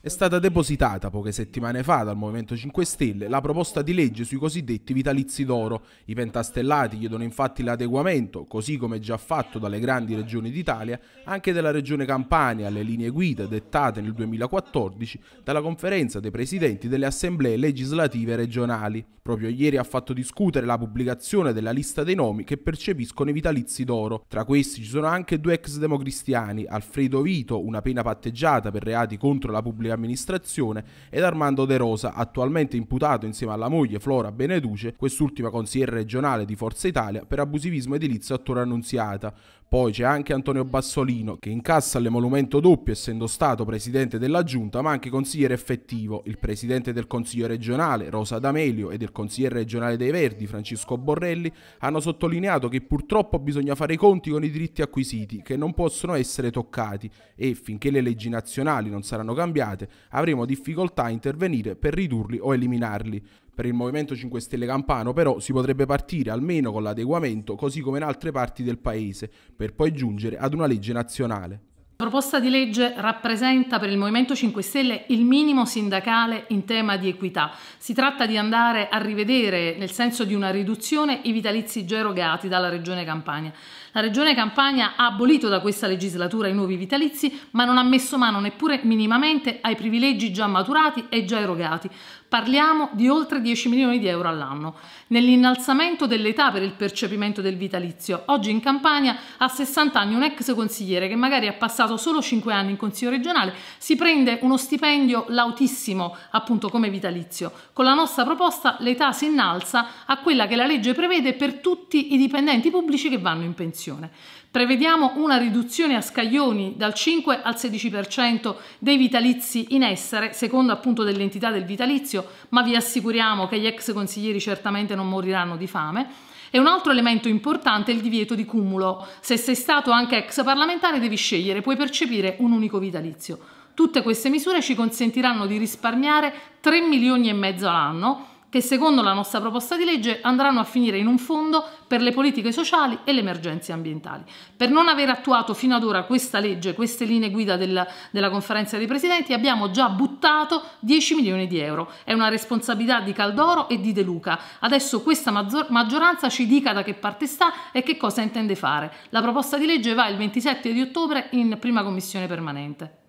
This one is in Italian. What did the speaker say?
È stata depositata poche settimane fa dal Movimento 5 Stelle la proposta di legge sui cosiddetti vitalizi d'oro. I pentastellati chiedono infatti l'adeguamento, così come già fatto dalle grandi regioni d'Italia, anche della regione Campania alle linee guida dettate nel 2014 dalla conferenza dei presidenti delle assemblee legislative regionali. Proprio ieri ha fatto discutere la pubblicazione della lista dei nomi che percepiscono i vitalizi d'oro. Tra questi ci sono anche due ex democristiani, Alfredo Vito, una pena patteggiata per reati contro la pubblicazione pubblica amministrazione, ed Armando De Rosa, attualmente imputato insieme alla moglie Flora Beneduce, quest'ultima consigliere regionale di Forza Italia, per abusivismo edilizio a Torre Annunziata. Poi c'è anche Antonio Bassolino, che incassa l'emolumento doppio essendo stato presidente della giunta, ma anche consigliere effettivo, il presidente del consiglio regionale Rosa D'Amelio e del consigliere regionale dei Verdi Francesco Borrelli hanno sottolineato che purtroppo bisogna fare i conti con i diritti acquisiti, che non possono essere toccati e finché le leggi nazionali non saranno cambiate sbagliate, avremo difficoltà a intervenire per ridurli o eliminarli. Per il Movimento 5 Stelle Campano però si potrebbe partire almeno con l'adeguamento così come in altre parti del Paese, per poi giungere ad una legge nazionale proposta di legge rappresenta per il Movimento 5 Stelle il minimo sindacale in tema di equità. Si tratta di andare a rivedere, nel senso di una riduzione, i vitalizi già erogati dalla Regione Campania. La Regione Campania ha abolito da questa legislatura i nuovi vitalizi, ma non ha messo mano neppure minimamente ai privilegi già maturati e già erogati. Parliamo di oltre 10 milioni di euro all'anno. Nell'innalzamento dell'età per il percepimento del vitalizio, oggi in Campania a 60 anni un ex consigliere che magari ha passato solo 5 anni in consiglio regionale si prende uno stipendio lautissimo appunto come vitalizio. Con la nostra proposta l'età si innalza a quella che la legge prevede per tutti i dipendenti pubblici che vanno in pensione. Prevediamo una riduzione a scaglioni dal 5 al 16% dei vitalizi in essere, secondo appunto dell'entità del vitalizio giudizio, ma vi assicuriamo che gli ex consiglieri certamente non moriranno di fame. E un altro elemento importante è il divieto di cumulo. Se sei stato anche ex parlamentare devi scegliere, puoi percepire un unico vitalizio. Tutte queste misure ci consentiranno di risparmiare 3 milioni e mezzo all'anno che secondo la nostra proposta di legge andranno a finire in un fondo per le politiche sociali e le emergenze ambientali. Per non aver attuato fino ad ora questa legge, queste linee guida della, della conferenza dei presidenti, abbiamo già buttato 10 milioni di euro. È una responsabilità di Caldoro e di De Luca. Adesso questa maggioranza ci dica da che parte sta e che cosa intende fare. La proposta di legge va il 27 di ottobre in prima commissione permanente.